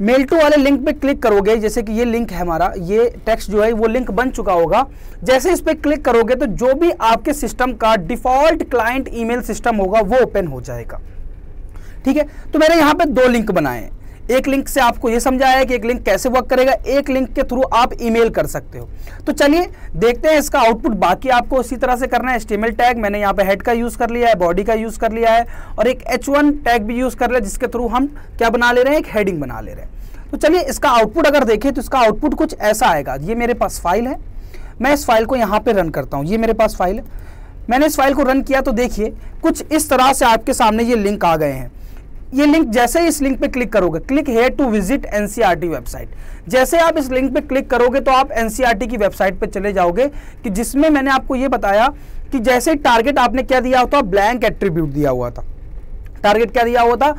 मेल टू वाले लिंक पे क्लिक करोगे जैसे कि ये लिंक है हमारा ये टेक्स्ट जो है वो लिंक बन चुका होगा जैसे इस पर क्लिक करोगे तो जो भी आपके सिस्टम का डिफॉल्ट क्लाइंट ईमेल सिस्टम होगा वो ओपन हो जाएगा ठीक है तो मैंने यहाँ पे दो लिंक बनाए हैं एक लिंक से आपको ये समझाया है कि एक लिंक कैसे वर्क करेगा एक लिंक के थ्रू आप ईमेल कर सकते हो तो चलिए देखते हैं इसका आउटपुट बाकी आपको इसी तरह से करना है स्टीमेल टैग मैंने यहाँ पे हेड का यूज़ कर लिया है बॉडी का यूज़ कर लिया है और एक एच टैग भी यूज़ कर लिया जिसके थ्रू हम क्या बना ले रहे हैं एक हेडिंग बना ले रहे हैं तो चलिए इसका आउटपुट अगर देखें तो इसका आउटपुट कुछ ऐसा आएगा ये मेरे पास फाइल है मैं इस फाइल को यहाँ पर रन करता हूँ ये मेरे पास फाइल है मैंने इस फाइल को रन किया तो देखिए कुछ इस तरह से आपके सामने ये लिंक आ गए हैं ये लिंक जैसे ही इस लिंक पे क्लिक करोगे click here to visit NCERT website जैसे आप इस लिंक पे क्लिक करोगे तो आप एनसीईआरटी e की वेबसाइट पे चले जाओगे कि जिसमें मैंने आपको ये बताया कि जैसे टारगेट आपने क्या दिया होता ब्लैंक एट्रीब्यूट दिया हुआ था टारगेट क्या दिया हुआ था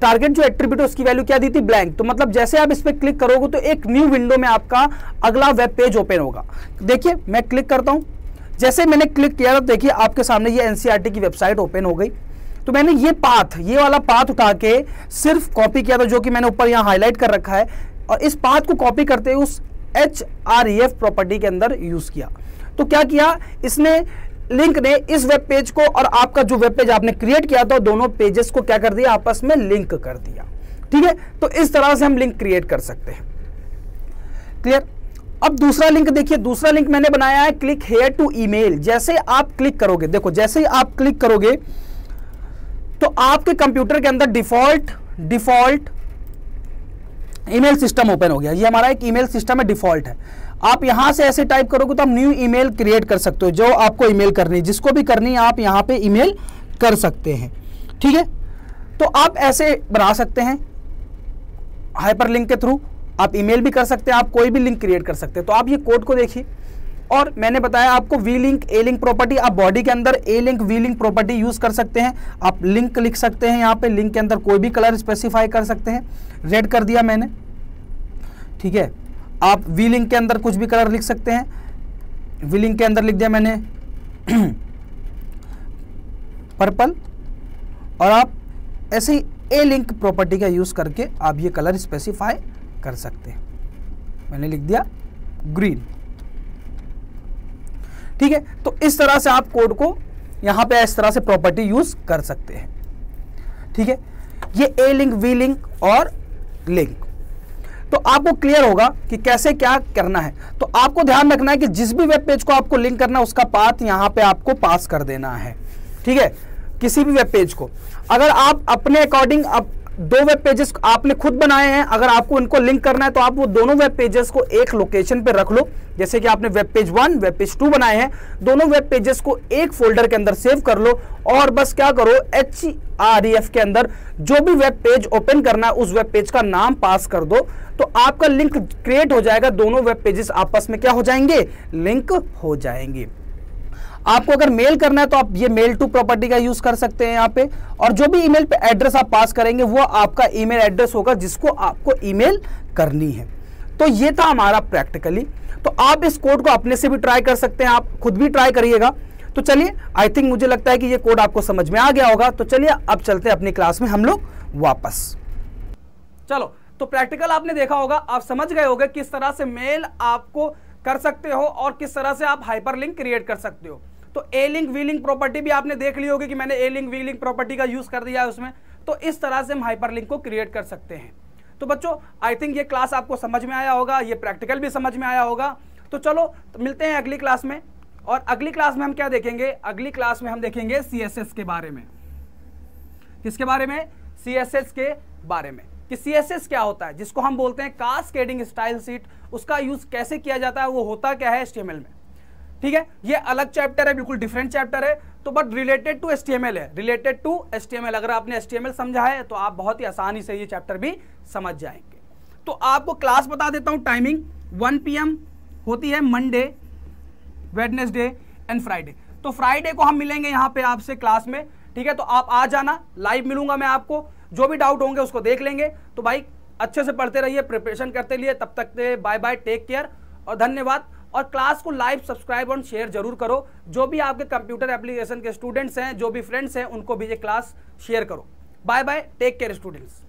टारगेट जो एट्रीब्यूट उसकी वैल्यू क्या दी थी ब्लैंक तो मतलब जैसे आप इस पर क्लिक करोगे तो एक न्यू विंडो में आपका अगला वेब पेज ओपन होगा देखिए मैं क्लिक करता हूँ जैसे मैंने क्लिक किया तो देखिए आपके सामने ये एनसीईआरटी e की वेबसाइट ओपन हो गई तो मैंने ये पाथ ये वाला पाथ उठा के सिर्फ कॉपी किया था जो कि मैंने ऊपर यहाँ हाईलाइट कर रखा है और इस पाथ को कॉपी करते हुए उस एच आर एफ प्रॉपर्टी के अंदर यूज़ किया तो क्या किया इसने लिंक ने इस वेब पेज को और आपका जो वेब पेज आपने क्रिएट किया था दोनों पेजेस को क्या कर दिया आपस में लिंक कर दिया ठीक है तो इस तरह से हम लिंक क्रिएट कर सकते हैं क्लियर अब दूसरा लिंक देखिए दूसरा लिंक मैंने बनाया है क्लिक हेयर टू ईमेल जैसे आप क्लिक करोगे देखो जैसे ही आप क्लिक करोगे तो आपके कंप्यूटर के अंदर default default email system open हो गया ये हमारा एक ईमेल सिस्टम है डिफॉल्ट है आप यहां से ऐसे टाइप करोगे तो आप न्यू ईमेल क्रिएट कर सकते हो जो आपको ईमेल करनी है जिसको भी करनी है आप यहां पे ईमेल कर सकते हैं ठीक है तो आप ऐसे बना सकते हैं हाइपरलिंक के थ्रू आप ईमेल भी कर सकते हैं आप कोई भी लिंक क्रिएट कर सकते हैं तो आप ये कोड को देखिए और मैंने बताया आपको V link A link property आप बॉडी के अंदर A link V link property use कर सकते हैं आप लिंक लिख सकते हैं यहाँ पे लिंक के अंदर कोई भी कलर स्पेसिफाई कर सकते हैं रेड कर दिया मैंने ठीक है आप वी लिंक के अंदर कुछ भी कलर लिख सकते हैं वी लिंक के अंदर लिख दिया मैंने पर्पल और आप ऐसे ही ए लिंक प्रॉपर्टी का यूज़ करके आप ये कलर स्पेसिफाई कर सकते हैं मैंने लिख दिया ग्रीन ठीक है तो इस तरह से आप कोड को यहां पे इस तरह से प्रॉपर्टी यूज कर सकते हैं ठीक है ये ए लिंक वी लिंक और लिंक तो आपको क्लियर होगा कि कैसे क्या करना है तो आपको ध्यान रखना है कि जिस भी वेब पेज को आपको लिंक करना है उसका पाथ यहां पे आपको पास कर देना है ठीक है किसी भी वेब पेज को अगर आप अपने अकॉर्डिंग दो वेब पेजेस आपने खुद बनाए हैं अगर आपको इनको लिंक करना है तो आप वो दोनों वेब पेजेस को एक लोकेशन पे रख लो जैसे कि आपने web page one web page two बनाए हैं दोनों वेब पेजेस को एक फोल्डर के अंदर सेव कर लो और बस क्या करो एच आर ई एफ के अंदर जो भी वेब पेज ओपन करना है उस वेब पेज का नाम पास कर दो तो आपका लिंक क्रिएट हो जाएगा दोनों वेब पेजेस आपस में क्या हो जाएंगे लिंक हो जाएंगे आपको अगर मेल करना है तो आप ये मेल टू प्रॉपर्टी का यूज कर सकते हैं यहाँ पे और जो भी ईमेल पे एड्रेस आप पास करेंगे वो आपका ईमेल एड्रेस होगा जिसको आपको ईमेल करनी है तो ये था हमारा प्रैक्टिकली तो आप इस कोड को अपने से भी ट्राई कर सकते हैं आप खुद भी ट्राई करिएगा तो चलिए आई थिंक मुझे लगता है कि ये कोड आपको समझ में आ गया होगा तो चलिए अब चलते हैं अपनी क्लास में हम लोग वापस चलो तो प्रैक्टिकल आपने देखा होगा आप समझ गए होगे किस तरह से मेल आपको कर सकते हो और किस तरह से आप हाइपरलिंक क्रिएट कर सकते हो तो A link V link property भी आपने देख ली होगी कि मैंने A link V link property का यूज़ कर दिया है उसमें तो इस तरह से हम हाइपर लिंक को क्रिएट कर सकते हैं तो बच्चों आई थिंक ये क्लास आपको समझ में आया होगा ये प्रैक्टिकल भी समझ में आया होगा तो चलो तो मिलते हैं अगली क्लास में और अगली क्लास में हम क्या देखेंगे अगली क्लास में हम देखेंगे सी के बारे में किसके बारे में सी के बारे में कि सी क्या होता है जिसको हम बोलते हैं कास्केडिंग स्टाइल सीट उसका यूज़ कैसे किया जाता है वो होता क्या है एच में ठीक है ये अलग चैप्टर है बिल्कुल डिफरेंट चैप्टर है तो बट रिलेटेड टू एस है रिलेटेड टू एस अगर आपने एस समझा है तो आप बहुत ही आसानी से ये चैप्टर भी समझ जाएंगे तो आपको क्लास बता देता हूँ टाइमिंग 1 पीएम होती है मंडे वेडनेसडे एंड फ्राइडे तो फ्राइडे को हम मिलेंगे यहाँ पे आपसे क्लास में ठीक है तो आप आ जाना लाइव मिलूंगा मैं आपको जो भी डाउट होंगे उसको देख लेंगे तो भाई अच्छे से पढ़ते रहिए प्रिपरेशन करते रहिए तब तक बाय बाय टेक केयर और धन्यवाद और क्लास को लाइव सब्सक्राइब और शेयर जरूर करो जो भी आपके कंप्यूटर एप्लीकेशन के स्टूडेंट्स हैं जो भी फ्रेंड्स हैं उनको भी ये क्लास शेयर करो bye bye take care students